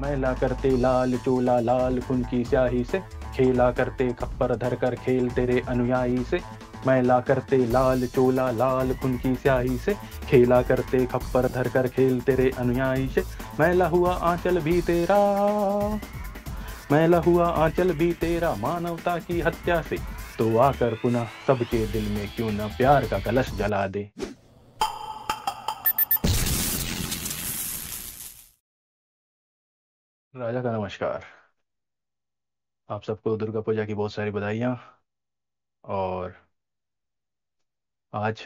मैला करते लाल चोला लाल खुन की स्याही से खेला करते खप्पर धर कर खेल तेरे अनुयायी से मैला करते लाल चोला लाल खुन की स्याही से खेला करते खप्पर धर कर खेल तेरे अनुयायी से मैला हुआ आंचल भी तेरा मैला हुआ आंचल भी तेरा मानवता की हत्या से तो आकर पुनः सबके दिल में क्यों न प्यार का कलश जला दे राजा का नमस्कार आप सबको दुर्गा पूजा की बहुत सारी बधाइयाँ और आज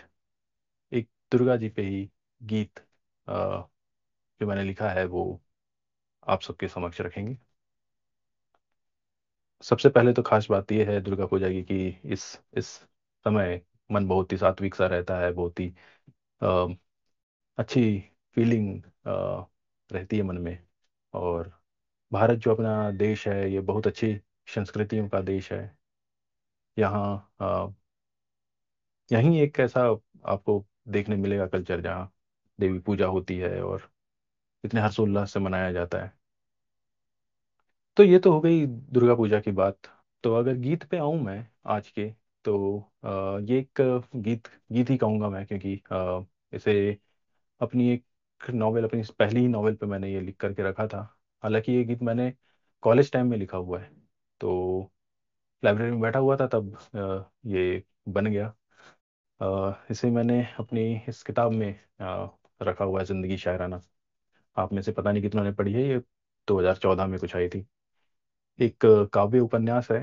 एक दुर्गा जी पे ही गीत अ, जो मैंने लिखा है वो आप सबके समक्ष रखेंगे सबसे पहले तो खास बात यह है दुर्गा पूजा की कि इस इस समय मन बहुत ही सात्विक सा रहता है बहुत ही अच्छी फीलिंग रहती है मन में और भारत जो अपना देश है ये बहुत अच्छी संस्कृतियों का देश है यहाँ यहीं एक ऐसा आपको देखने मिलेगा कल्चर जहाँ देवी पूजा होती है और इतने हर्षोल्लास से मनाया जाता है तो ये तो हो गई दुर्गा पूजा की बात तो अगर गीत पे आऊं मैं आज के तो ये एक गीत गीत ही कहूंगा मैं क्योंकि इसे अपनी एक नॉवेल अपनी पहली ही नॉवेल पे मैंने ये लिख करके रखा था हालांकि ये गीत मैंने कॉलेज टाइम में लिखा हुआ है तो लाइब्रेरी में बैठा हुआ था तब ये बन गया इसे मैंने अपनी इस किताब में रखा हुआ है ज़िंदगी शायराना आप में से पता नहीं कितनों ने पढ़ी है ये 2014 में कुछ आई थी एक काव्य उपन्यास है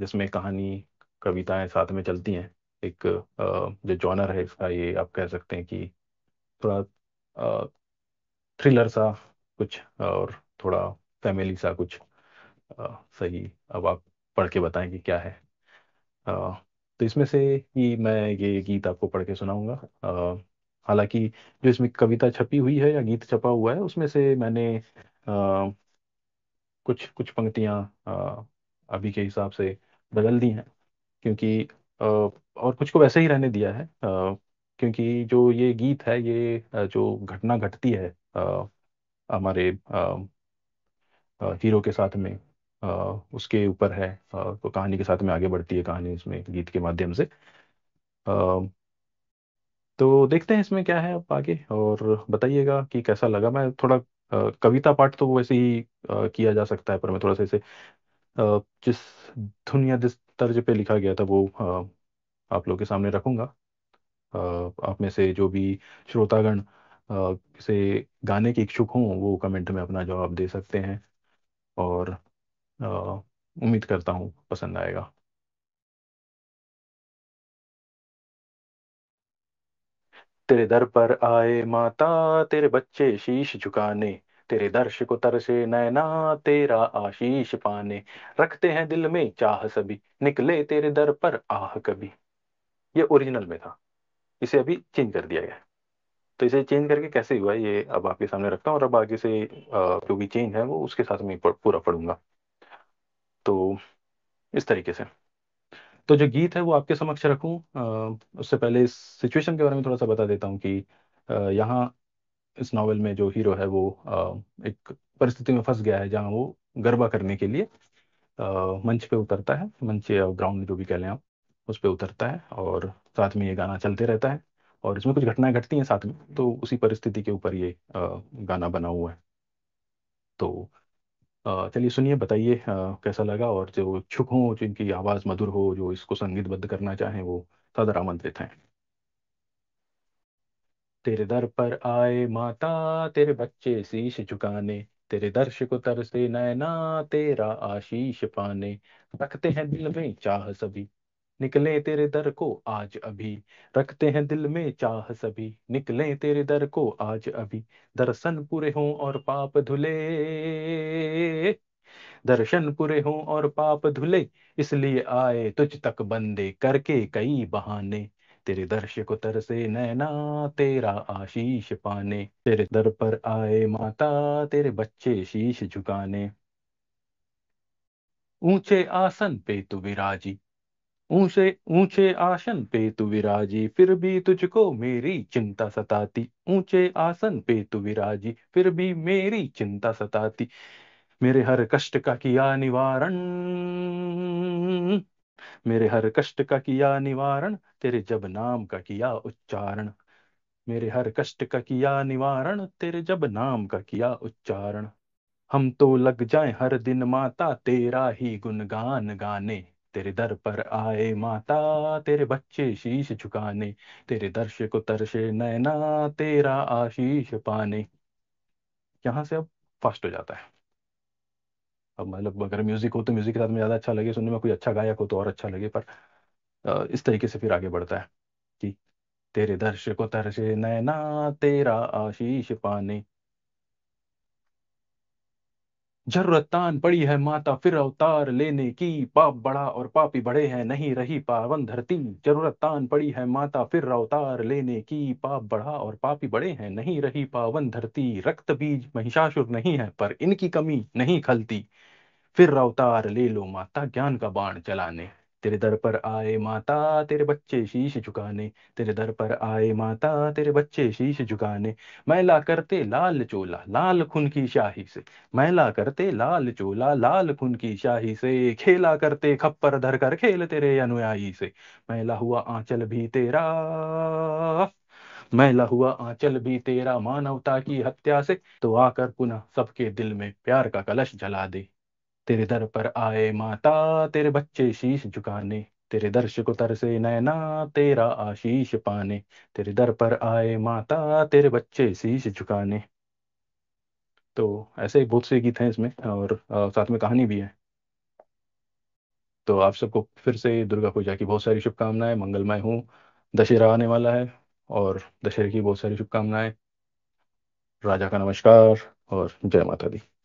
जिसमें कहानी कविताएं साथ में चलती हैं एक जो जॉनर है इसका ये आप कह सकते हैं कि थोड़ा थ्रिलर सा कुछ और थोड़ा फैमिली सा कुछ आ, सही अब आप पढ़ के बताएं कि क्या है आ, तो इसमें से ही मैं ये गीत आपको पढ़ के सुनाऊंगा हालांकि जो इसमें कविता छपी हुई है या गीत छपा हुआ है उसमें से मैंने आ, कुछ कुछ पंक्तियाँ अभी के हिसाब से बदल दी हैं क्योंकि और कुछ को वैसे ही रहने दिया है क्योंकि जो ये गीत है ये जो घटना घटती है हमारे हीरो के साथ में उसके ऊपर है तो कहानी के साथ में आगे बढ़ती है कहानी उसमें गीत के माध्यम से तो देखते हैं इसमें क्या है अब आगे और बताइएगा कि कैसा लगा मैं थोड़ा कविता पाठ तो वैसे ही किया जा सकता है पर मैं थोड़ा सा इसे जिस दुनिया जिस तर्ज पे लिखा गया था वो आप लोग के सामने रखूंगा आप में से जो भी श्रोतागण से गाने के इच्छुक हों वो कमेंट में अपना जवाब दे सकते हैं और उम्मीद करता हूँ पसंद आएगा तेरे दर पर आए माता तेरे बच्चे शीश झुकाने तेरे दर्श को तरसे नैना तेरा आशीष पाने रखते हैं दिल में चाह सभी निकले तेरे दर पर आह कभी ये ओरिजिनल में था इसे अभी चेंज कर दिया गया तो इसे चेंज करके कैसे हुआ ये अब आपके सामने रखता हूँ और अब आगे से जो भी चेंज है वो उसके साथ में पूरा पढ़ूंगा तो इस तरीके से तो जो गीत है वो आपके समक्ष रखूँ उससे पहले इस सिचुएशन के बारे में थोड़ा सा बता देता हूँ कि यहाँ इस नावल में जो हीरो है वो आ, एक परिस्थिति में फंस गया है जहाँ वो गरबा करने के लिए आ, मंच पे उतरता है मंच या ग्राउंड जो भी कह लें आप उस पर उतरता है और साथ में ये गाना चलते रहता है और इसमें कुछ घटनाएं घटती हैं साथ में तो उसी परिस्थिति के ऊपर ये गाना बना हुआ है तो चलिए सुनिए बताइए कैसा लगा और जो इच्छुक हो जिनकी आवाज़ मधुर हो जो इसको संगीतबद्ध करना चाहें वो सदर आमंत्रित हैं तेरे दर पर आए माता तेरे बच्चे शीश झुकाने तेरे दर्श को तरसे नैना तेरा आशीष पाने रखते हैं दिल में चाह सभी निकले तेरे दर को आज अभी रखते हैं दिल में चाह सभी निकले तेरे दर को आज अभी दर्शन पूरे हों और पाप धुले दर्शन पूरे हों और पाप धुले इसलिए आए तुझ तक बंदे करके कई बहाने तेरे दर्श को तरसे नैना तेरा आशीष पाने तेरे दर पर आए माता तेरे बच्चे शीश झुकाने ऊंचे आसन पे तू विराजी ऊंचे ऊंचे आसन पे तू विराजी फिर भी तुझको मेरी चिंता सताती ऊंचे आसन पे तू विराजी फिर भी मेरी चिंता सताती मेरे हर कष्ट का किया निवारण मेरे हर कष्ट का किया निवारण तेरे जब नाम का किया उच्चारण मेरे हर कष्ट का किया निवारण तेरे जब नाम का किया उच्चारण हम तो लग जाए हर दिन माता तेरा ही गुणगान गाने तेरे दर पर आए माता तेरे बच्चे शीश झुकाने तेरे दर्श को तरशे नैना तेरा आशीष पाने यहां से अब फास्ट हो जाता है अब मतलब अगर म्यूजिक हो तो म्यूजिक के साथ में ज़्यादा अच्छा लगे सुनने में कोई अच्छा गायक हो तो और अच्छा लगे पर इस तरीके से फिर आगे बढ़ता है कि तेरे दर्श को तरशे नैना तेरा आशीष पाने जरूरत तान पड़ी है माता फिर अवतार लेने की पाप बड़ा और पापी बड़े हैं नहीं रही पावन धरती जरूरत तान पड़ी है माता फिर अवतार लेने की पाप बड़ा और पापी बड़े हैं नहीं रही पावन धरती रक्त बीज महिषासुर नहीं है पर इनकी कमी नहीं खलती फिर अवतार ले लो माता ज्ञान का बाण चलाने तेरे दर पर आए माता तेरे बच्चे शीश झुकाने तेरे दर पर आए माता तेरे बच्चे शीश झुकाने मैला करते लाल चोला लाल खून की शाही से मैला करते लाल चोला लाल खून की शाही से खेला करते खप्पर धर कर खेल तेरे अनुयायी से मैला हुआ आंचल भी तेरा मैला हुआ आंचल भी तेरा मानवता की हत्या से तो आकर पुनः सबके दिल में प्यार का कलश जला दे तेरे दर पर आए माता तेरे बच्चे शीश झुकाने तेरे दर्श को तरसे नैना तेरा आशीष पाने तेरे दर पर आए माता तेरे बच्चे शीश झुकाने तो ऐसे ही बहुत से गीत हैं इसमें और साथ में कहानी भी है तो आप सबको फिर से दुर्गा पूजा की बहुत सारी शुभकामनाएं मंगलमय हूँ दशहरा आने वाला है और दशहरे की बहुत सारी शुभकामनाएं राजा का नमस्कार और जय माता दी